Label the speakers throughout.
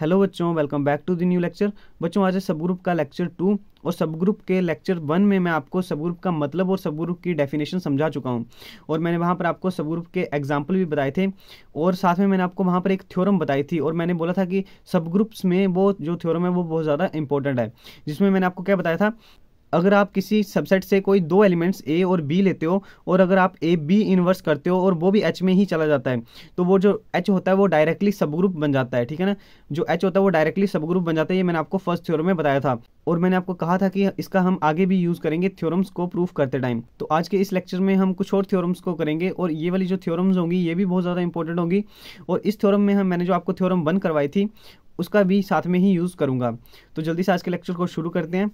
Speaker 1: Hello बच्चों welcome back to the new lecture बच्चों आज है सब ग्रुप का लेक्चर टू और सब ग्रुप के लेक्चर वन में मैं आपको सब ग्रुप का मतलब और सब ग्रुप की डेफिनेशन समझा चुका हूँ और मैंने वहाँ पर आपको सब ग्रुप के एग्जाम्पल भी बताए थे और साथ में मैंने आपको वहाँ पर एक थ्योरम बताई थी और मैंने बोला था कि सब ग्रुप्स में वो जो थ्योरम है वो बहुत ज़्यादा इंपॉर्टेंट है जिसमें मैंने आपको क्या बताया था अगर आप किसी सबसेट से कोई दो एलिमेंट्स ए और बी लेते हो और अगर आप ए बी इन्वर्स करते हो और वो भी एच में ही चला जाता है तो वो जो एच होता है वो डायरेक्टली सब ग्रुप बन जाता है ठीक है ना जो एच होता है वो डायरेक्टली सब ग्रुप बन जाता है ये मैंने आपको फर्स्ट थ्योरम में बताया था और मैंने आपको कहा था कि इसका हम आगे भी यूज़ करेंगे थ्योरम्स को प्रूफ करते टाइम तो आज के इस लेक्चर में हम कुछ और थ्योरम्स को करेंगे और ये वाली जो थ्योरम्स होंगी ये भी बहुत ज़्यादा इंपॉर्टेंट होंगी और इस थ्योरम में हम मैंने जो आपको थ्योरम वन करवाई थी उसका भी साथ में ही यूज़ करूँगा तो जल्दी से आज के लेक्चर को शुरू करते हैं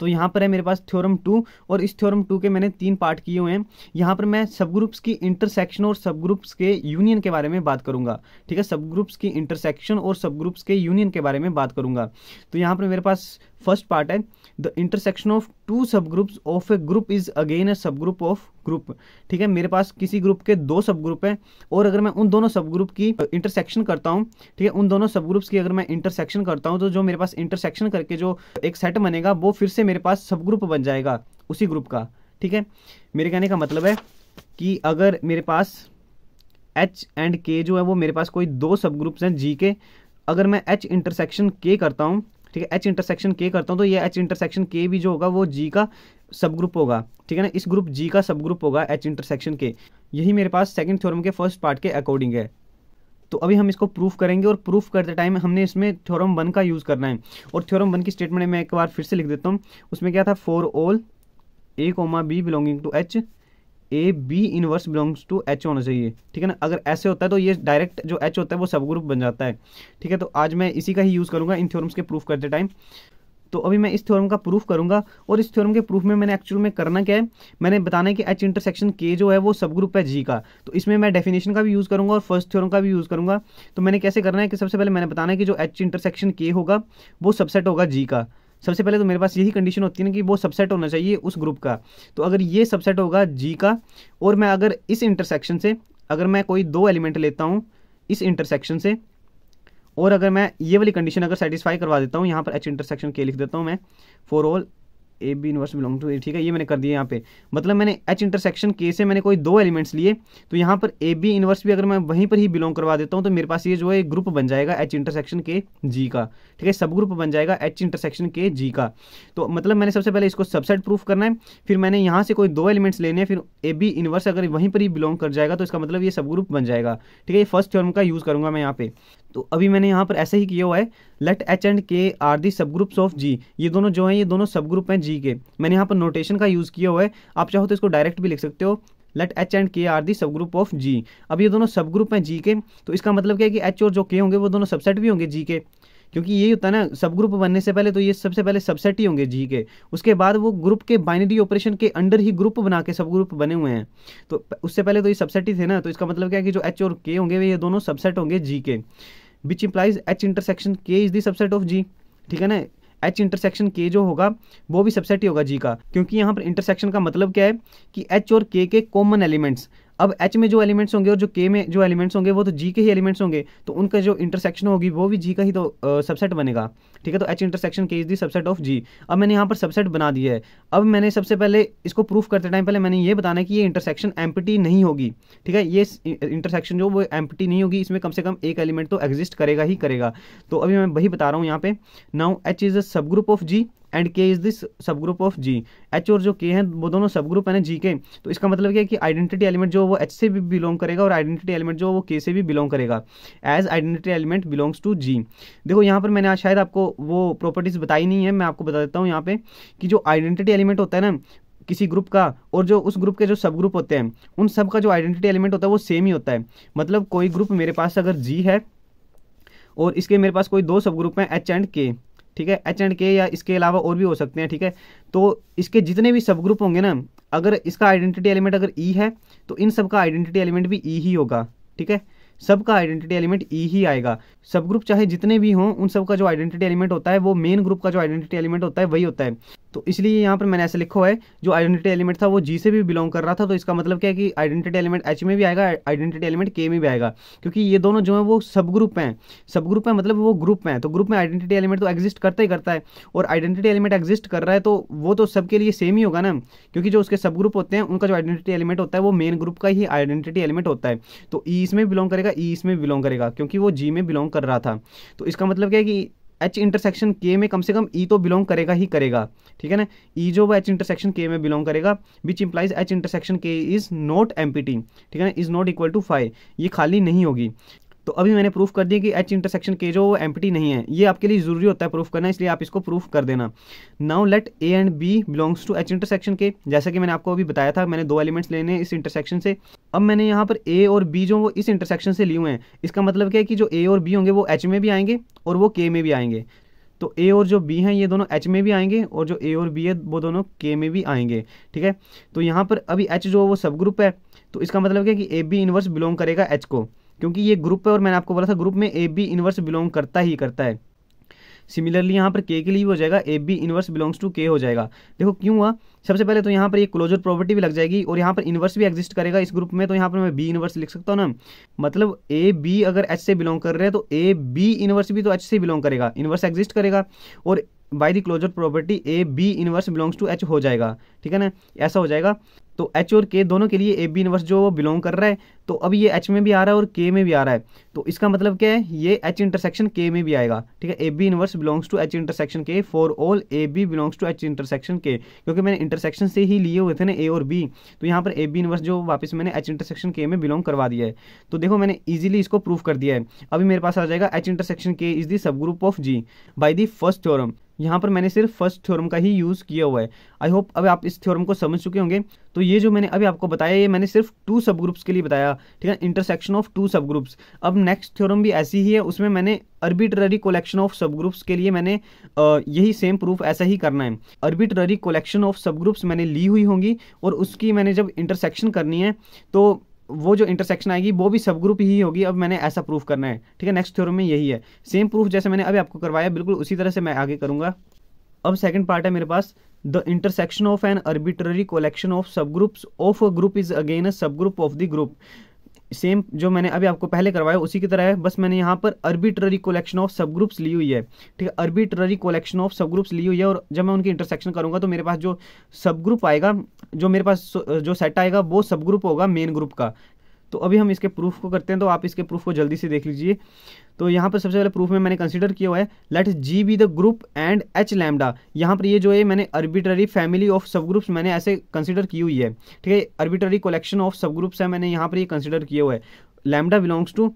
Speaker 1: तो यहाँ पर है मेरे पास थ्योरम टू और इस थ्योरम टू के मैंने तीन पार्ट किए हुए हैं यहाँ पर मैं सब ग्रुप्स की इंटरसेक्शन और सब ग्रुप्स के यूनियन के बारे में बात करूँगा ठीक है सब ग्रुप्स की इंटरसेक्शन और सब ग्रुप्स के यूनियन के बारे में बात करूँगा तो यहाँ पर मेरे पास फर्स्ट पार्ट है the intersection of two subgroups of a group is again a सब ग्रुप ऑफ ग्रुप ठीक है मेरे पास किसी ग्रुप के दो सब ग्रुप हैं और अगर मैं उन दोनों सब ग्रुप की इंटरसेक्शन uh, करता हूँ ठीक है उन दोनों सब ग्रुप्स की अगर मैं इंटरसेक्शन करता हूँ तो जो मेरे पास इंटरसेक्शन करके जो एक सेट बनेगा वो फिर से मेरे पास सब ग्रुप बन जाएगा उसी ग्रुप का ठीक है मेरे कहने का मतलब है कि अगर मेरे पास एच एंड के जो है वो मेरे पास कोई दो सब ग्रुप्स हैं जी के अगर मैं एच इंटरसेक्शन के करता हूँ ठीक है एच इंटरसेक्शन के करता हूँ तो ये एच इंटरसेक्शन के भी जो होगा वो जी का सब ग्रुप होगा ठीक है ना इस ग्रुप जी का सब ग्रुप होगा एच इंटरसेक्शन के यही मेरे पास सेकंड थ्योरम के फर्स्ट पार्ट के अकॉर्डिंग है तो अभी हम इसको प्रूफ करेंगे और प्रूफ करते टाइम हमने इसमें थ्योरम वन का यूज़ करना है और थ्योरम वन की स्टेटमेंट मैं एक बार फिर से लिख देता हूँ उसमें क्या था for all a comma b belonging to H a B inverse belongs to H होना चाहिए ठीक है ना अगर ऐसे होता है तो ये डायरेक्ट जो एच होता है वो सब ग्रुप बन जाता है ठीक है तो आज मैं इसी का ही यूज़ करूँगा इन थ्योरम्स के प्रूफ करते टाइम तो अभी मैं इस थ्योरम का प्रूफ करूंगा और इस थ्योरम के प्रूफ में मैंने एक्चुअल में करना क्या है मैंने बताना है कि एच इंटरसेक्शन के जो है वो सब ग्रुप है जी का तो इसमें मैं डेफिनेशन का भी यूज़ करूंगा और फर्स्ट थ्योरम का भी यूज़ करूंगा तो मैंने कैसे करना है कि सबसे पहले मैंने बताना है कि जो एच इंटरसेक्शन के होगा वो सबसेट होगा जी का सबसे पहले तो मेरे पास यही कंडीशन होती है ना कि वो सबसेट होना चाहिए उस ग्रुप का तो अगर ये सबसेट होगा जी का और मैं अगर इस इंटरसेक्शन से अगर मैं कोई दो एलिमेंट लेता हूँ इस इंटरसेक्शन से और अगर मैं ये वाली कंडीशन अगर सेटिस्फाई करवा देता हूँ यहाँ पर एच इंटरसेक्शन के लिख देता हूँ मैं for all A B inverse belong to a ठीक है ये मैंने कर दिया यहाँ पे मतलब मैंने एच इंटरसेक्शन के से मैंने कोई दो एलिमेंट्स लिए तो यहाँ पर ए बी इनवर्स भी अगर मैं वहीं पर ही बिलोंग करवा देता हूँ तो मेरे पास ये जो है ग्रुप बन जाएगा एच इंटरसेक्शन के जी का ठीक है सब ग्रुप बन जाएगा एच इंटरसेक्शन के जी का तो मतलब मैंने सबसे पहले इसको सबसेट प्रूफ करना है फिर मैंने यहाँ से कोई दो एलिमेंट्स लेने हैं फिर ए बी इनवर्स अगर वहीं पर ही बिलोंग कर जाएगा तो इसका मतलब ये सब ग्रुप बन जाएगा ठीक है ये फर्स्ट टर्म का यूज़ करूँगा मैं यहाँ पे तो अभी मैंने यहाँ पर ऐसे ही किया हुआ है let H and K are the subgroups of जी ये दोनों जो हैं ये दोनों सब ग्रुप हैं जी के मैंने यहाँ पर नोटेशन का यूज़ किया हुआ है आप चाहो तो इसको डायरेक्ट भी लिख सकते हो let H and K are the सब ग्रुप ऑफ जी अब ये दोनों सब ग्रुप हैं जी के तो इसका मतलब क्या है कि एच और जो के होंगे वो दोनों सबसेट भी होंगे जी के क्योंकि यही होता है ना सब ग्रुप बनने से पहले तो ये सबसे पहले सबसेट ही होंगे जी के उसके बाद वो ग्रुप के बाइनरी ऑपरेशन के अंडर ही ग्रुप बना के सब ग्रुप बने हुए हैं तो उससे पहले तो ये सबसेट ही थे ना तो इसका मतलब क्या है कि जो एच और के होंगे वे ये दोनों सबसेट होंगे जी के which implies H intersection K is the subset of G ठीक है ना एच इंटरसेक्शन के जो होगा वो भी सबसेट ही होगा जी का क्योंकि यहाँ पर इंटरसेक्शन का मतलब क्या है कि एच और के के कॉमन एलिमेंट्स अब एच में जो एलिमेंट्स होंगे और जो के में जो एलिमेंट्स होंगे वो तो जी के ही एलिमेंट्स होंगे तो उनका जो इंटरसेक्शन होगी वो भी जी का ही तो सबसेट बनेगा ठीक है तो H intersection K is the subset of G अब मैंने यहाँ पर सबसेट बना दिया है अब मैंने सबसे पहले इसको प्रूफ करते टाइम पहले मैंने ये बताना है कि ये इंटरसेक्शन एम्पटी नहीं होगी ठीक है ये इंटरसेक्शन जो वो एम्पटी नहीं होगी इसमें कम से कम एक एलिमेंट तो एग्जिस्ट करेगा ही करेगा तो अभी मैं वही बता रहा हूँ यहाँ पे नाउ एच इज़ अ सब group of G and K is this सब ग्रुप ऑफ जी एच और जो के हैं वो दोनों सब ग्रुप हैं जी के तो इसका मतलब क्या है कि आइडेंटिटी एलिमेंट जो वो एच से भी बिलोंग करेगा और आइडेंटिटी एलिमेंट जो वो के से भी बिलोंग करेगा as identity element belongs to G देखो यहाँ पर मैंने आज शायद आपको वो प्रॉपर्टीज़ बताई नहीं है मैं आपको बता देता हूँ यहाँ पे कि जो आइडेंटिटी एलिमेंट होता है ना किसी ग्रुप का और जो उस ग्रुप के जो सब ग्रुप होते हैं उन सब का जो आइडेंटिटी एलिमेंट होता है वो सेम ही होता है मतलब कोई ग्रुप मेरे पास अगर जी है और इसके मेरे पास कोई दो सब ग्रुप हैं एच एंड के ठीक है एच एंड के या इसके अलावा और भी हो सकते हैं ठीक है तो इसके जितने भी सब ग्रुप होंगे ना अगर इसका आइडेंटिटी एलिमेंट अगर ई e है तो इन सब का आइडेंटिटी एलिमेंट भी ई e ही होगा ठीक है सबका आइडेंटिटी एलिमेंट ई ही आएगा सब ग्रुप चाहे जितने भी हों उन सबका जो आइडेंटिटी एलिमेंट होता है वो मेन ग्रुप का जो आइडेंटिटी एलिमेंट होता है वही होता है तो इसलिए यहाँ पर मैंने ऐसे लिखा है जो आइडेंटिटी एलिमेंट था वो जी से भी बिलोंग कर रहा था तो इसका मतलब क्या है कि आइडेंटिटी एलिमेंट एच में भी आएगा आइडेंटिटी एलिमेंट के में भी आएगा क्योंकि ये दोनों जो है वो सब ग्रुप हैं सब ग्रुप है मतलब वो ग्रुप में है तो ग्रुप में आइडेंटिटी एलिमेंट तो एग्जिस्ट करता ही करता है और आइडेंटिटी एलिमेंट एग्जिस्ट कर रहा है तो वो तो सबके लिए सेम ही होगा ना क्योंकि जो उसके सब ग्रुप होते हैं उनका जो आइडेंटिटी एलिमेंट होता है वो मेन ग्रुप का ही आइडेंटिटी एलिमेंट होता है तो ई इसमें बिलोंग करेगा करेगा ई e इसमें बिलोंग करेगा क्योंकि वो जी में बिलोंग कर रहा था तो इसका मतलब क्या है कि एच इंटरसेक्शन के में कम से कम ई e तो बिलोंग करेगा ही करेगा ठीक है ना ई e जो वो एच इंटरसेक्शन के में बिलोंग करेगा which implies H intersection K is not एम ठीक है ना is not equal to phi ये खाली नहीं होगी तो अभी मैंने प्रूफ कर दिया कि एच इंटरसेक्शन के जो एम नहीं है ये आपके लिए ज़रूरी होता है प्रूफ करना इसलिए आप इसको प्रूफ कर देना now let a and B belongs to H intersection K जैसा कि मैंने आपको अभी बताया था मैंने दो एलिमेंट्स लेने इस इंटरसेक्शन से अब मैंने यहाँ पर ए और बी जो वो इस इंटरसेक्शन से लिए हुए हैं इसका मतलब क्या है कि जो ए और बी होंगे वो एच में भी आएंगे और वो के में भी आएंगे तो ए और जो बी हैं ये दोनों एच में भी आएंगे और जो ए और बी है वो दोनों के में भी आएंगे ठीक है तो यहाँ पर अभी एच जो वो सब ग्रुप है तो इसका मतलब क्या है कि ए बी इनवर्स बिलोंग करेगा एच को क्योंकि ये ग्रुप है और मैंने आपको बोला था ग्रुप में ए बी इनवर्स बिलोंग करता ही करता है सिमिलरली यहाँ पर के के लिए हो जाएगा A B inverse belongs to K हो जाएगा देखो क्यों हुआ सबसे पहले तो यहाँ पर एक क्लोजर प्रॉपर्टी भी लग जाएगी और यहाँ पर इनवर्स भी एग्जिस्ट करेगा इस ग्रुप में तो यहाँ पर मैं बी इनवर्स लिख सकता हूँ ना मतलब ए बी अगर एच से बिलोंग कर रहे हैं तो ए बी इनवर्स भी तो एच से बिलोंग करेगा इनवर्स एग्जिस्ट करेगा और by the closure property A B inverse belongs to H हो जाएगा ठीक है ना ऐसा हो जाएगा तो एच और के दोनों के लिए ए बी इनवर्स जो बिलोंग कर रहा है तो अब ये एच में भी आ रहा है और के में भी आ रहा है तो इसका मतलब क्या है ये एच इंटरसेक्शन के में भी आएगा ठीक है A B inverse belongs to H intersection K for all A B belongs to H intersection K क्योंकि मैंने इंटरसेक्शन से ही लिए हुए थे ना ए और बी तो यहाँ पर ए बी इनवर्स जो वापस मैंने एच इंटरसेक्शन के में बिलोंग करवा दिया है तो देखो मैंने ईजिली इसको प्रूफ कर दिया है अभी मेरे पास आ जाएगा H intersection K is the सब group of G by the first theorem यहाँ पर मैंने सिर्फ फर्स्ट थ्योरम का ही यूज़ किया हुआ है आई होप अब आप इस थ्योरम को समझ चुके होंगे तो ये जो मैंने अभी आपको बताया ये मैंने सिर्फ टू सब ग्रुप्स के लिए बताया ठीक है intersection of two subgroups अब नेक्स्ट थ्योरम भी ऐसी ही है उसमें मैंने अर्बिट्ररी कलेक्शन ऑफ सब ग्रुप्स के लिए मैंने यही सेम प्रूफ ऐसा ही करना है अर्बिट्ररी कलेक्शन ऑफ सब ग्रुप्स मैंने ली हुई होंगी और उसकी मैंने जब इंटरसेक्शन करनी है तो वो जो इंटरसेक्शन आएगी वो भी सब ग्रुप ही होगी अब मैंने ऐसा प्रूफ करना है ठीक है नेक्स्ट थ्योरम में यही है सेम प्रूफ जैसे मैंने अभी आपको करवाया बिल्कुल उसी तरह से मैं आगे करूंगा अब सेकंड पार्ट है मेरे पास the intersection of an arbitrary collection of सब subgroups of a group is again a सब group of the group same जो मैंने अभी आपको पहले करवाया उसी की तरह है बस मैंने यहाँ पर अर्बिट्ररी कलेक्शन ऑफ सब ग्रुप्स ली हुई है ठीक है अर्बिट्ररी कलेक्शन ऑफ सब ग्रुप्स ली हुई है और जब मैं उनकी इंटरसेक्शन करूँगा तो मेरे पास जो सब ग्रुप आएगा जो मेरे पास जो सेट आएगा वो सब ग्रुप होगा मेन ग्रुप का तो अभी हम इसके प्रूफ को करते हैं तो आप इसके प्रूफ को जल्दी से देख लीजिए तो यहाँ पर सबसे पहले प्रूफ में मैंने कंसिडर किया हुआ है let G be the group and H lambda यहाँ पर ये जो है मैंने अर्बिटरी फैमिली ऑफ सब ग्रुप्स मैंने ऐसे कंसिडर की हुई है ठीक है अर्बिटरी कलेक्शन ऑफ सब ग्रुप्स है मैंने यहाँ पर ये कंसिडर किया हुआ है लैमडा बिलोंग्स टू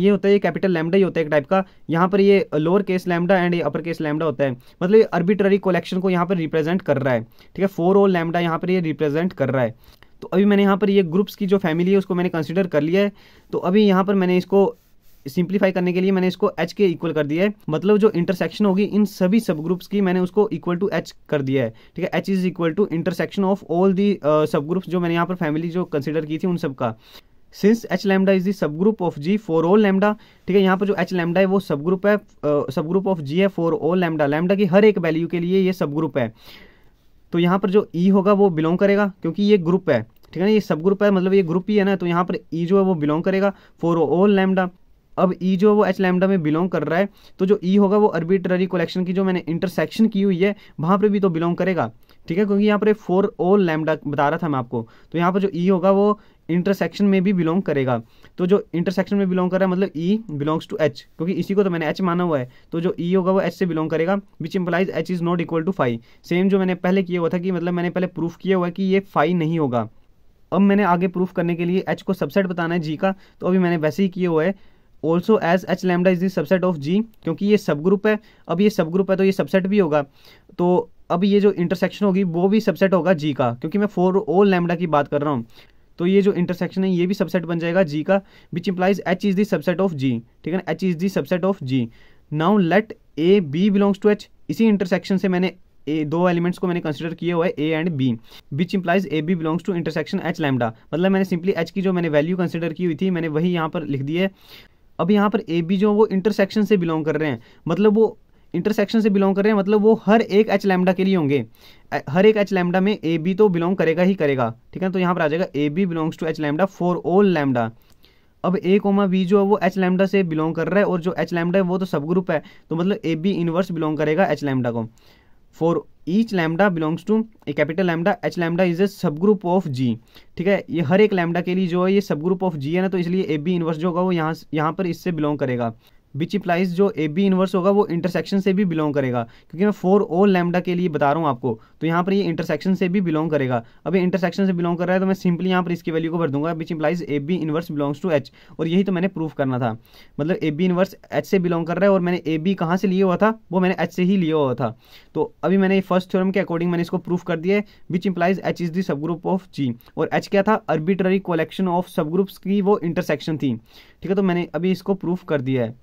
Speaker 1: ये होता है ये कैपिटल लैमडा ही होता है एक टाइप का यहाँ पर ये लोअर केस लैमडा एंड ये अपर केस लैमडा होता है मतलब ये अर्बिटरी कलेक्शन को यहाँ पर रिप्रेजेंट कर रहा है ठीक है फोर ओ लैमडा यहाँ पर ये रिप्रेजेंट कर रहा है तो अभी मैंने यहाँ पर ये ग्रुप्स की जो फैमिली है उसको मैंने कंसिडर कर लिया है तो अभी यहाँ पर मैंने इसको सिंप्लीफाई करने के लिए मैंने इसको एच के इक्वल कर दिया है मतलब जो इंटरसेक्शन होगी इन सभी सब ग्रुप्स की मैंने उसको इक्वल टू एच कर दिया है ठीक है H is equal to intersection of all the subgroups जो मैंने यहाँ पर फैमिली जो कंसिडर की थी उन सब का since H lambda is the सब group of G for all lambda ठीक है यहाँ पर जो एच लैमडा है वो सब ग्रुप है सब ग्रुप ऑफ जी है फॉर ऑल लैमडा लैमडा की हर एक वैल्यू के लिए ये सब ग्रुप है तो यहाँ पर जो ई e होगा वो बिलोंग करेगा क्योंकि ये ग्रुप है ठीक है ना ये सब ग्रुप है मतलब ये ग्रुप ही है ना तो यहाँ पर ई e जो है वो बिलोंग करेगा फॉर ऑल लैमडा अब ई e जो वो एच लैमडा में बिलोंग कर रहा है तो जो ई e होगा वो अर्बिट्ररी कलेक्शन की जो मैंने इंटरसेक्शन की हुई है वहाँ पर भी तो बिलोंग करेगा ठीक है क्योंकि यहाँ पर फोर ओ लैमडा बता रहा था मैं आपको तो यहाँ पर जो ई e होगा वो इंटरसेक्शन में भी बिलोंग करेगा तो जो इंटरसेक्शन में बिलोंग कर रहा है मतलब ई बिलोंग्स टू एच क्योंकि इसी को तो मैंने एच माना हुआ है तो जो ई e होगा वो एच से बिलोंग करेगा which implies H is not equal to five same जो मैंने पहले किया हुआ था कि मतलब मैंने पहले प्रूफ किया हुआ है कि ये फाइव नहीं होगा अब मैंने आगे प्रूफ करने के लिए एच को सबसेट बताना है जी का तो अभी मैंने वैसे ही किया हुआ है also as H lambda is दबसेट सबसेट ऑफ जी क्योंकि ये सब ग्रुप है अब ये सब ग्रुप है तो ये सबसेट भी होगा तो अब ये जो इंटरसेक्शन होगी वो भी सबसेट होगा जी का क्योंकि मैं फोर ओल लैमडा की बात कर रहा हूँ तो ये जो इंटरसेक्शन है ये भी सबसेट बन जाएगा जी का which implies H is the subset of G ठीक है ना H is the subset of G now let A B belongs to H इसी इंटरसेक्शन से मैंने ए दो एलिमेंट्स को मैंने कंसिडर किया हुआ है A and B which implies A B belongs to intersection H lambda मतलब मैंने सिंपली एच की जो मैंने वैल्यू कंसिडर की हुई थी मैंने वही यहाँ पर लिख दी है अब यहाँ पर ए बी जो वो इंटरसेक्शन से बिलोंग कर रहे हैं मतलब वो इंटरसेक्शन से बिलोंग कर रहे हैं मतलब वो हर एक एच लैमडा के लिए होंगे हर एक एच लैमडा में ए बी तो बिलोंग करेगा ही करेगा ठीक है तो यहाँ पर आ जाएगा A B belongs to H lambda for all lambda अब ए कोमा बी जो है वो एच लैमडा से बिलोंग कर रहा है और जो एच लैमडा है वो तो सब ग्रुप है तो मतलब ए बी इनवर्स बिलोंग करेगा एच लैमडा को for each lambda belongs to a capital lambda H lambda is a सब ग्रुप ऑफ जी ठीक है ये हर एक लैमडा के लिए जो है ये सब ग्रुप ऑफ जी है ना तो इसलिए ए बी इनवर्स जो होगा वो यहाँ यहाँ पर इससे बिलोंग करेगा विच इम्प्लाइज जो ए बी इनवर्स होगा वो इंटरसेक्शन से भी बिलोंग करेगा क्योंकि मैं फोर ओ लैमडा के लिए बता रहा हूँ आपको तो यहाँ पर ये इंटरसेक्शन से भी बिलोंग करेगा अब ये इंटरसेक्शन से बिलोंग कर रहा है तो मैं सिंपली यहाँ पर इसकी वैल्यू को भर दूंगा which implies A B inverse belongs to H और यही तो मैंने प्रूफ करना था मतलब ए बी इनवर्स एच से बिलोंग कर रहा है और मैंने ए बी कहाँ से लिया हुआ था वो मैंने एच से ही लिया हुआ था तो अभी मैंने फर्स्ट थ्योरम के अकॉर्डिंग मैंने इसको प्रूफ कर दिया है which implies H is the सब ग्रुप ऑफ जी और एच क्या था अर्बिटरी कलेक्शन ऑफ सब ग्रुप्स की वो इंटरसेक्शन थी ठीक है तो मैंने अभी इसको प्रूफ कर दिया है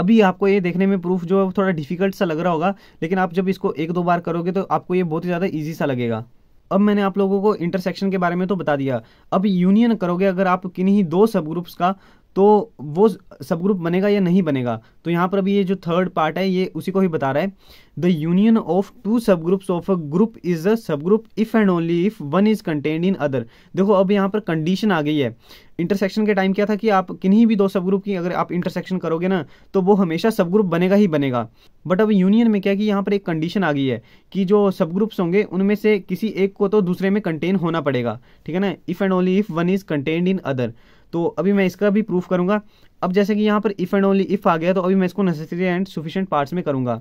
Speaker 1: अभी आपको ये देखने में प्रूफ जो है थोड़ा डिफिकल्ट सा लग रहा होगा लेकिन आप जब इसको एक दो बार करोगे तो आपको ये बहुत ही ज़्यादा ईजी सा लगेगा अब मैंने आप लोगों को इंटरसेक्शन के बारे में तो बता दिया अब यूनियन करोगे अगर आप किन्हीं दो सब ग्रुप्स का तो वो सब ग्रुप बनेगा या नहीं बनेगा तो यहाँ पर अभी ये जो थर्ड पार्ट है ये उसी को ही बता रहा है the union of two subgroups of a group is a सब subgroup if and only if one is contained in other देखो अब यहाँ पर कंडीशन आ गई है इंटरसेक्शन के टाइम क्या था कि आप किन्हीं भी दो सब ग्रुप की अगर आप इंटरसेक्शन करोगे ना तो वो हमेशा सब ग्रुप बनेगा ही बनेगा बट अब यूनियन में क्या कि यहाँ पर एक कंडीशन आ गई है कि जो सब ग्रुप्स होंगे उनमें से किसी एक को तो दूसरे में कंटेन होना पड़ेगा ठीक है ना if and only if one is contained in other तो अभी मैं इसका भी प्रूफ करूँगा अब जैसे कि यहाँ पर इफ़ एंड ओनली इफ़ आ गया तो अभी मैं इसको नेसेसरी एंड सफिशेंट पार्ट्स में करूँगा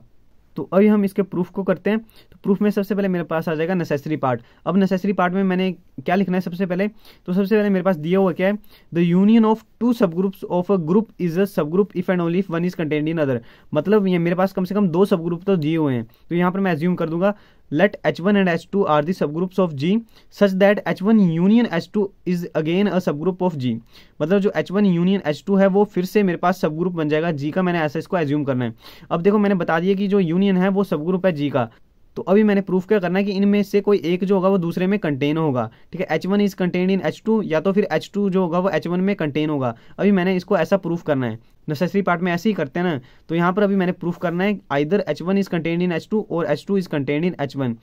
Speaker 1: तो अभी हम इसके प्रूफ को करते हैं तो प्रूफ में सबसे पहले मेरे पास आ जाएगा नेसेसरी पार्ट अब नेसेसरी पार्ट में मैंने क्या लिखना है सबसे पहले तो सबसे पहले मेरे पास दिया हुआ क्या है the union of two subgroups of a group is a सब subgroup if and only if one is contained in other मतलब ये मेरे पास कम से कम दो सब ग्रुप तो दिए हुए हैं तो यहाँ पर मैं एज्यूम कर दूंगा let h1 and h2 are the subgroups of g such that h1 union h2 is again a subgroup of g मतलब जो h1 union h2 है वो फिर से मेरे पास subgroup बन जाएगा g का मैंने ऐसा इसको एज्यूम करना है अब देखो मैंने बता दिया कि जो यूनियन है वो ग्रुप है g का तो अभी मैंने प्रूफ क्या करना है कि इनमें से कोई एक जो होगा वो दूसरे में कंटेन होगा ठीक है H one is contain in H two या तो फिर एच टू जो होगा वो एच वन में कंटेन होगा अभी मैंने इसको ऐसा प्रूफ करना है नेसेसरी पार्ट में ऐसे ही करते हैं ना तो यहाँ पर अभी मैंने प्रूफ करना है either H one is contained in H two और H two is contained in H one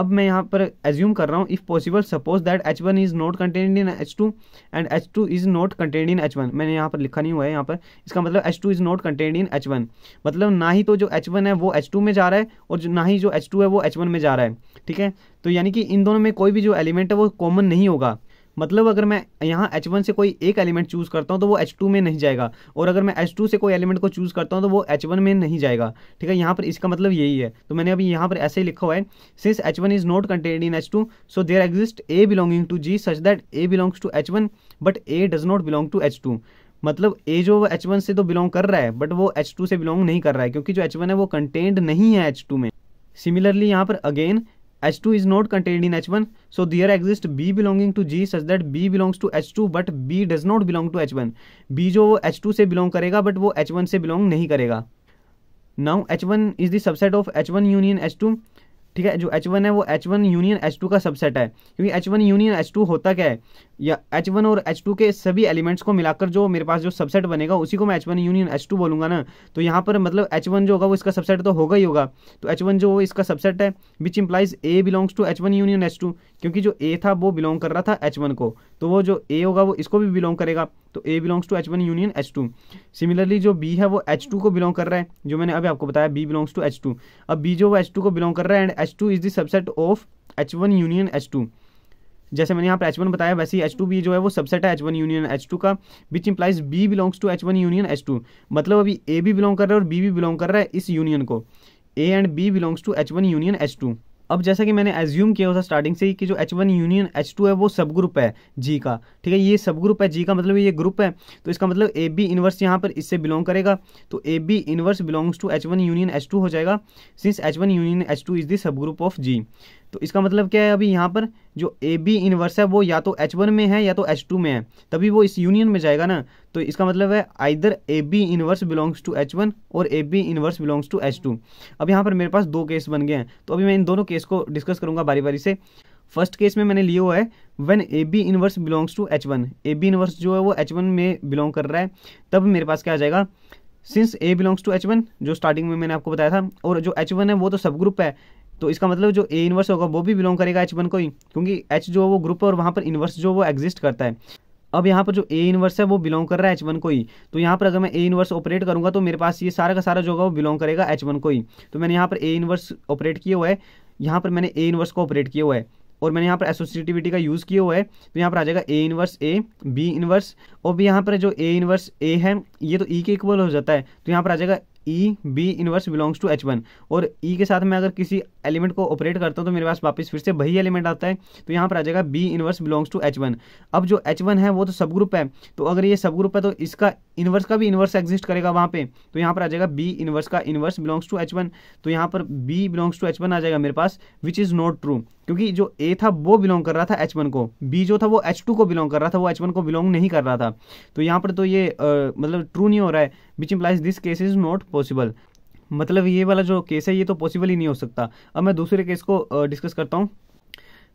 Speaker 1: अब मैं यहाँ पर एज्यूम कर रहा हूँ if possible suppose that H one is not contained in H two and H two is not contained in H one मैंने यहाँ पर लिखा नहीं हुआ है यहाँ पर इसका मतलब H two is not contained in H one मतलब ना ही तो जो एच वन है वो एच टू में जा रहा है और ना ही जो एच टू है वो एच वन में जा रहा है ठीक है तो यानी कि इन दोनों में कोई भी जो एलिमेंट है वो कॉमन नहीं होगा मतलब अगर मैं यहाँ वन से कोई एक एलिमेंट चूज़ करता हूँ तो वो टू में नहीं जाएगा और अगर मैं टू से कोई एलिमेंट को चूज़ करता हूँ तो वो वन में नहीं जाएगा ठीक है यहाँ पर इसका मतलब यही है तो मैंने अभी यहाँ पर ऐसे ही लिखा हुआ है since H one is not contained in H two so there exist A belonging to G such that A belongs to H one but A does not belong to H two मतलब A जो H one से तो belong कर रहा है but वो H to से belong नहीं कर रहा है क्योंकि जो एच वन है वो कंटेंड नहीं है एच टू में सिमिलरली यहाँ पर again H2 is not contained in H1. So there exists B belonging to G such that B belongs to H2 but B does not belong to H1. B जो वो H2 से belong करेगा but वो H1 से belong नहीं करेगा. Now H1 is the subset of H1 union H2. ठीक है जो एच वन है वो H one union H two का सबसेट है क्योंकि H one union H two होता क्या है या एच वन और एच टू के सभी एलिमेंट्स को मिलाकर जो मेरे पास जो सबसेट बनेगा उसी को मैं H one union H two बोलूंगा ना तो यहाँ पर मतलब एच वन जो होगा वो इसका सबसेट तो होगा ही होगा तो एच वन जो इसका सबसेट है which implies A belongs to H one union H two क्योंकि जो ए था वो बिलोंग कर रहा था एच वन को तो वो जो ए होगा वो इसको भी बिलोंग करेगा तो A belongs to H one union H two similarly जो बी है वो एच टू को बिलोंग कर रहा है जो मैंने अभी आपको बताया B belongs to H two अब बी जो वो एच टू को बिलोंग कर रहा है and H two is the subset of H one union H two जैसे मैंने यहाँ पर एच वन बताया वैसे ही एच टू बी जो है वो सबसेट है H one union H two का which implies B belongs to H one union H two मतलब अभी ए भी बिलोंग कर रहा है और बी भी बिलोंग कर रहा है इस यूनियन को A and B belongs to H one union H two अब जैसा कि मैंने एज्यूम किया हुआ था स्टार्टिंग से कि जो H one union H two है वो सब ग्रुप है जी का ठीक है ये सब ग्रुप है जी का मतलब ये ग्रुप है तो इसका मतलब ए बी इनवर्स यहाँ पर इससे बिलोंग करेगा तो A B inverse belongs to H one union H two हो जाएगा since H one union H two is the सब ग्रुप ऑफ जी तो इसका मतलब क्या है अभी यहाँ पर जो ए बी इनवर्स है वो या तो एच वन में है या तो एच टू में है तभी वो इस यूनियन में जाएगा ना तो इसका मतलब है either A B inverse belongs to H one और A B inverse belongs to H two अब यहाँ पर मेरे पास दो केस बन गए हैं तो अभी मैं इन दोनों केस को डिस्कस करूँगा बारी बारी से फर्स्ट केस में मैंने लिया हुआ है one A B inverse belongs to H one A B inverse जो है वो एच वन में बिलोंग कर रहा है तब मेरे पास क्या आ जाएगा since A belongs to H one जो स्टार्टिंग में मैंने आपको बताया था और जो एच वन है वो तो सब ग्रुप है तो इसका मतलब जो ए इनवर्स होगा वो भी बिलोंग करेगा एच वन को ही क्योंकि एच जो है वो ग्रुप है और वहाँ पर इनवर्स जो वो एग्जिस्ट करता है अब यहाँ पर जो ए इनवर्स है वो बिलोंग कर रहा है एच वन को ही तो यहाँ पर अगर मैं ए इनवर्स ऑपरेट करूँगा तो मेरे पास ये सारा का सारा जो होगा वो बिलोंग करेगा एच वन को ही तो मैंने यहाँ पर ए इनवर्स ऑपरेट किया हुआ है यहाँ पर मैंने ए इनवर्स को ऑपरेट किया हुआ है और मैंने यहाँ पर एसोसिएटिविटी का यूज़ किया हुआ है तो यहाँ पर आ जाएगा A inverse A B inverse और भी यहाँ पर जो ए इनवर्स ए है ये तो ई e के इक्वल हो जाता है तो यहाँ पर आ जाएगा E B inverse belongs to H one और ई e के साथ मैं अगर किसी एलिमेंट को ऑपरेट करता हूँ तो मेरे पास वापस फिर से वही एलिमेंट आता है तो यहाँ पर आ जाएगा B inverse belongs to H one अब जो एच वन है वो तो सब ग्रुप है तो अगर ये सब ग्रुप है तो इसका इनवर्स का भी इनवर्स एग्जिस्ट करेगा वहाँ पे तो यहाँ पर आ जाएगा बी इनवर्स का inverse belongs to H one तो यहाँ पर B belongs to H one आ जाएगा मेरे पास विच इज़ नॉट ट्रू क्योंकि जो ए था वो बिलोंग कर रहा था एच वन को बी जो था वो एच टू को बिलोंग कर रहा था वो एच वन को बिलोंग नहीं कर रहा था तो यहाँ पर तो ये आ, मतलब ट्रू नहीं हो रहा है which implies this case is not possible मतलब ये वाला जो केस है ये तो पॉसिबल ही नहीं हो सकता अब मैं दूसरे केस को डिस्कस करता हूँ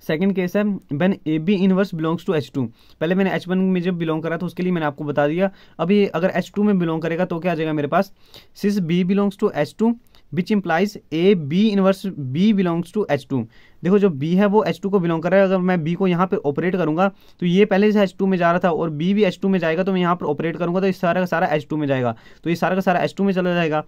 Speaker 1: सेकेंड केस है when A B inverse belongs to H two पहले मैंने एच वन में जब बिलोंग करा था उसके लिए मैंने आपको बता दिया अभी अगर एच टू में बिलोंग करेगा तो क्या आ जाएगा मेरे पास सिस B belongs to H two which implies A B inverse B belongs to H two देखो जो बी है वो एच टू को बिलोंग कर रहा है अगर मैं बी को यहाँ पर ऑपरेट करूँगा तो ये पहले से एच टू में जा रहा था और बी भी एच टू में जाएगा तो मैं यहाँ पर ऑपरेट करूँगा तो इस सारा का सारा एच टू में जाएगा तो ये सारा का सारा एच टू में चला जाएगा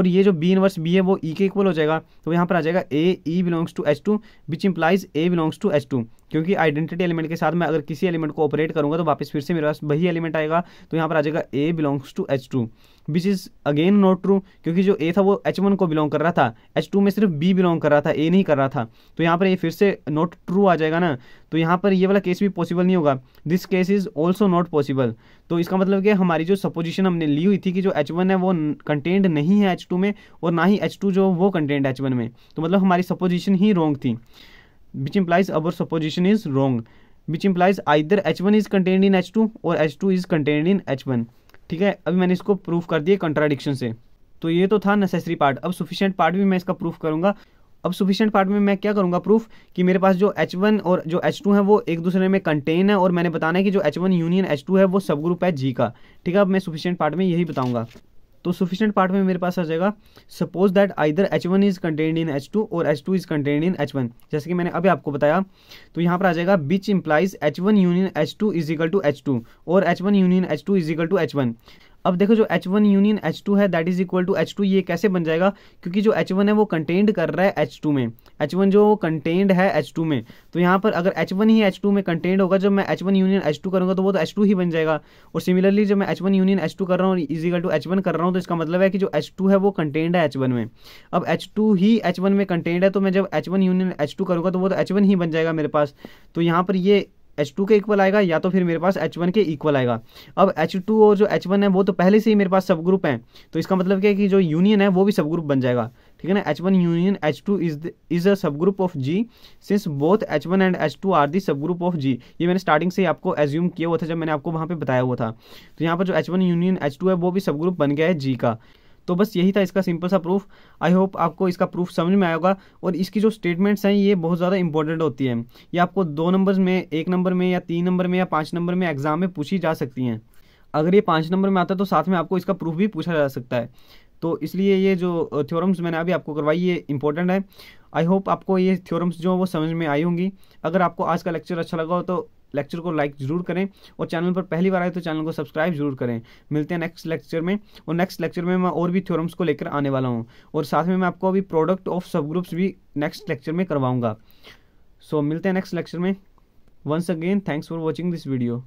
Speaker 1: और ये जो बी इनवर्स बी है वो ई e के इक्वल हो जाएगा तो यहाँ पर आ जाएगा A E belongs to H two which implies A belongs to H two क्योंकि आइडेंटिटी एलिमेंट के साथ मैं अगर किसी एलिमेंट को ऑपरेट करूंगा तो वापस फिर से मेरे पास वही एलिमेंट आएगा तो यहाँ पर आ जाएगा A belongs to H two which is again not true क्योंकि जो ए था वो एच वन को बिलोंग कर रहा था एच टू में सिर्फ बी बिलोंग कर रहा था ए नहीं कर रहा था तो यहाँ पर ये फिर से नॉट ट्रू आ जाएगा ना तो यहाँ पर ये वाला केस भी पॉसिबल नहीं होगा this case is also not possible तो इसका मतलब कि हमारी जो सपोजिशन हमने ली हुई थी कि जो एच वन है वो कंटेंट नहीं है एच टू में और ना ही एच टू जो वो कंटेंट एच वन में तो मतलब हमारी सपोजिशन ही रॉन्ग थी which implies our supposition is wrong which implies either h1 is contained in h2 और h2 is contained in h1 ठीक है अभी मैंने इसको प्रूफ कर दिया कंट्राडिक्शन से तो ये तो था नेसेसरी पार्ट अब सुफिशियंट पार्ट भी मैं इसका प्रूफ करूंगा अब सुफिशियंट पार्ट में मैं क्या करूंगा प्रूफ कि मेरे पास जो H1 और जो H2 है वो एक दूसरे में कंटेन है और मैंने बताना है कि जो H1 यूनियन H2 है वो सब ग्रुप है जी का ठीक है अब मैं सुफिशियंट पार्ट में यही बताऊंगा तो सफिशेंट पार्ट में मेरे पास आ जाएगा suppose that either H one is contain in H two और H two is contain in H one जैसे कि मैंने अभी आपको बताया तो यहाँ पर आ जाएगा which implies H one union H two equal to H two और H one union H two equal to H one अब देखो जो H one union H two है that is equal to H two ये कैसे बन जाएगा क्योंकि जो एच वन है वो कंटेंड कर रहा है एच टू में एच वन जो कंटेंड है एच टू में तो यहाँ पर अगर एच वन ही एच टू में कंटेंड होगा जब मैं H one union H two करूँगा तो वो तो एच टू ही बन जाएगा और सिमिलरली जब मैं H one union H two कर रहा हूँ इजिकल टू एच वन कर रहा हूँ तो इसका मतलब है कि जो एच टू है वो कंटेंड है एच वन में अब एच टू ही एच वन में कंटेंड है तो मैं जब H one union H two तो वो तो एच वन ही बन जाएगा मेरे पास तो यहाँ पर ये एच टू के इक्वल आएगा या तो फिर मेरे पास एच वन के इक्वल आएगा अब एच टू और जो एच वन है वो तो पहले से ही मेरे पास सब ग्रुप हैं तो इसका मतलब क्या है कि जो यूनियन है वो भी सब ग्रुप बन जाएगा ठीक है ना H one union H two is is a सब group of G since both H one and H two are the सब ग्रुप ऑफ जी ये मैंने स्टार्टिंग से आपको एज्यूम किया हुआ था जब मैंने आपको वहाँ पे बताया हुआ था तो यहाँ पर जो H one union H two है वो भी सब ग्रुप बन गया है जी का तो बस यही था इसका सिंपल सा प्रूफ आई होप आपको इसका प्रूफ समझ में आएगा और इसकी जो स्टेटमेंट्स हैं ये बहुत ज़्यादा इंपॉर्टेंट होती हैं ये आपको दो नंबर में एक नंबर में या तीन नंबर में या पाँच नंबर में एग्जाम में पूछी जा सकती हैं अगर ये पाँच नंबर में आता है तो साथ में आपको इसका प्रूफ भी पूछा जा सकता है तो इसलिए ये जो थ्योरम्स मैंने अभी आपको करवाई ये इंपॉर्टेंट है आई होप आपको ये थ्योरम्स जो वो समझ में आई होंगी अगर आपको आज का लेक्चर अच्छा लगा हो तो लेक्चर को लाइक जरूर करें और चैनल पर पहली बार आए तो चैनल को सब्सक्राइब जरूर करें मिलते हैं नेक्स्ट लेक्चर में और नेक्स्ट लेक्चर में मैं और भी थ्योरम्स को लेकर आने वाला हूँ और साथ में मैं आपको अभी प्रोडक्ट ऑफ सब ग्रुप्स भी नेक्स्ट लेक्चर में करवाऊंगा सो so, मिलते हैं नेक्स्ट लेक्चर में once again thanks for watching this video